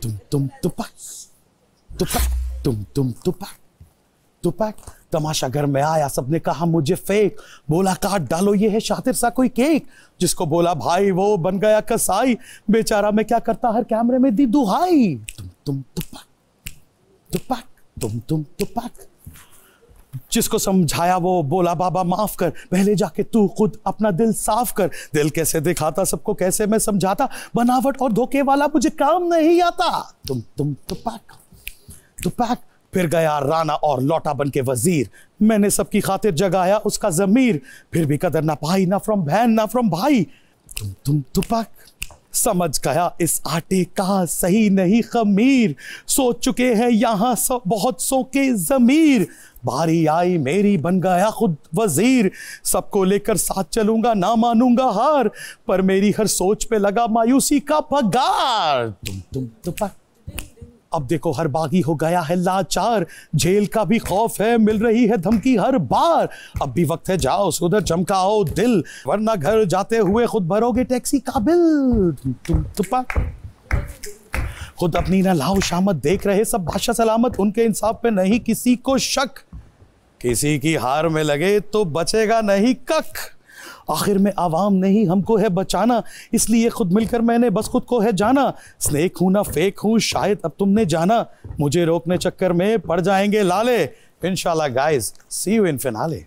Tum tum तुपक तुपक Tum tum तुपक तुपक तमाशा घर में आया सबने कहा मुझे फेक बोला काट डालो ये है शातिर सा कोई केक जिसको बोला भाई वो बन गया कसाई बेचारा मैं क्या करता हर कैमरे में दी दुहाई तुम तुम तुपक तुपक तुम तुम तुपक जिसको समझाया वो बोला बाबा माफ कर पहले जाके तू खुद अपना दिल साफ कर दिल कैसे दिखाता सबको कैसे मैं समझाता बनावट और धोखे वाला मुझे काम नहीं आता तुम तुम तो पैक तो पैक फिर गया राणा और लौटा बन के वजीर मैंने सबकी खातिर जगाया उसका जमीर फिर भी कदर ना पाई ना फ्रॉम बहन ना फ्रॉम भाई तुम तुम तो पैक समझ गया इस आटे का सही नहीं खमीर सोच चुके हैं यहाँ सब बहुत सो के जमीर भारी आई मेरी बन गया खुद वजीर सबको लेकर साथ चलूंगा ना मानूंगा हार पर मेरी हर सोच पे लगा मायूसी का पगार तुम तुम तुम अब देखो हर बागी हो गया है लाचार जेल का भी खौफ है मिल रही है धमकी हर बार अब भी वक्त है जाओ सुधर चमकाओ दिल वरना घर जाते हुए खुद भरोगे टैक्सी का बिल तुम तुपा खुद अपनी ना लाओ शामत देख रहे सब भाषा सलामत उनके इंसाफ पे नहीं किसी को शक किसी की हार में लगे तो बचेगा नहीं कख आखिर में आवाम नहीं हमको है बचाना इसलिए खुद मिलकर मैंने बस खुद को है जाना स्नेक हूँ ना फेक हूँ शायद अब तुमने जाना मुझे रोकने चक्कर में पड़ जाएंगे लाले इनशाला guys see you in finale